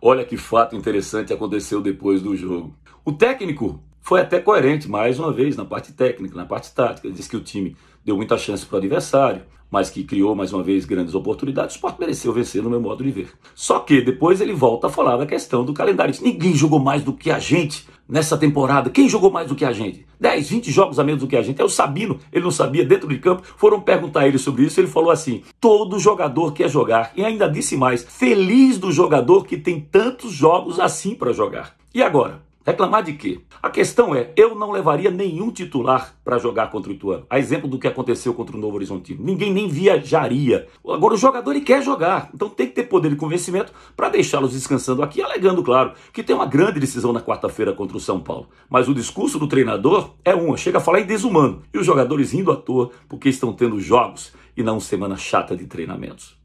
Olha que fato interessante aconteceu depois do jogo. O técnico foi até coerente, mais uma vez, na parte técnica, na parte tática. Ele disse que o time deu muita chance para o adversário, mas que criou, mais uma vez, grandes oportunidades. O Sport mereceu vencer, no meu modo de ver. Só que depois ele volta a falar da questão do calendário. Ninguém jogou mais do que a gente nessa temporada. Quem jogou mais do que a gente? 10, 20 jogos a menos do que a gente. É o Sabino, ele não sabia dentro de campo. Foram perguntar ele sobre isso. Ele falou assim: todo jogador quer jogar. E ainda disse mais: feliz do jogador que tem tantos jogos assim para jogar. E agora? Reclamar de quê? A questão é, eu não levaria nenhum titular para jogar contra o Ituano. A exemplo do que aconteceu contra o Novo Horizontino. Ninguém nem viajaria. Agora o jogador ele quer jogar, então tem que ter poder de convencimento para deixá-los descansando aqui, alegando, claro, que tem uma grande decisão na quarta-feira contra o São Paulo. Mas o discurso do treinador é um, chega a falar em desumano. E os jogadores indo à toa porque estão tendo jogos e não semana chata de treinamentos.